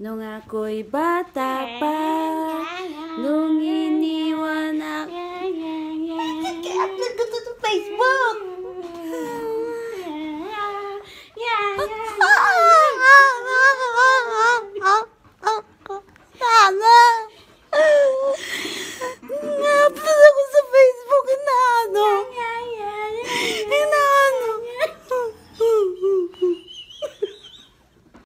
Nung ako'y bata pa